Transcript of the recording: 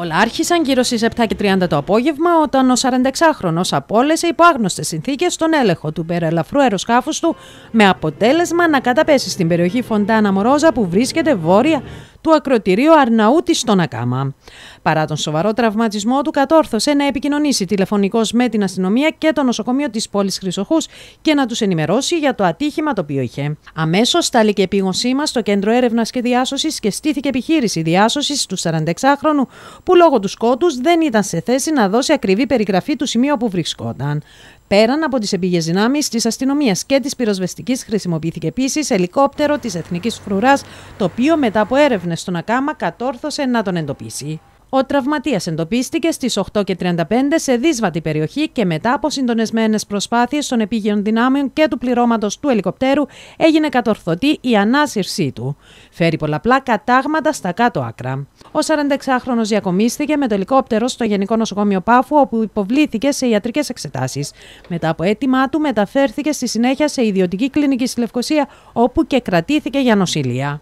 Όλα άρχισαν γύρω στις 7.30 το απόγευμα, όταν ο 46χρονο απόλυσε υπό άγνωστες συνθήκες τον έλεγχο του περαλαφρού αεροσκάφους του, με αποτέλεσμα να καταπέσει στην περιοχή Φοντάνα Μορόζα που βρίσκεται βόρεια του ακροτηρίου Αρναούτη στον Ακάμα. Παρά τον σοβαρό τραυματισμό του, κατόρθωσε να επικοινωνήσει τηλεφωνικώ με την αστυνομία και το νοσοκομείο της πόλης Χρυσοχούς και να τους ενημερώσει για το ατύχημα το οποίο είχε. Αμέσως στάληκε επίγονση μα στο κέντρο έρευνας και διάσωσης και στήθηκε επιχείρηση διάσωσης του 46χρονου, που λόγω του σκότους δεν ήταν σε θέση να δώσει ακριβή περιγραφή του σημείου όπου βρισκόταν. Πέραν από τις επίγειες δυνάμεις της αστυνομίας και της πυροσβεστικής, χρησιμοποιήθηκε επίσης ελικόπτερο της Εθνικής Φρουράς, το οποίο μετά από έρευνες στον Ακάμα κατόρθωσε να τον εντοπίσει. Ο τραυματίας εντοπίστηκε στις 8.35 σε δύσβατη περιοχή και μετά από συντονισμένες προσπάθειες των επίγειων δυνάμεων και του πληρώματος του ελικοπτέρου έγινε κατορθωτή η ανάσυρσή του. Φέρει πολλαπλά κατάγματα στα κάτω άκρα. Ο 46χρονο διακομίστηκε με το ελικόπτερο στο Γενικό Νοσοκομείο Πάφου, όπου υποβλήθηκε σε ιατρικές εξετάσεις. Μετά από αίτημά του, μεταφέρθηκε στη συνέχεια σε ιδιωτική κλινική στη Λευκοσία, όπου και κρατήθηκε για νοσηλεία.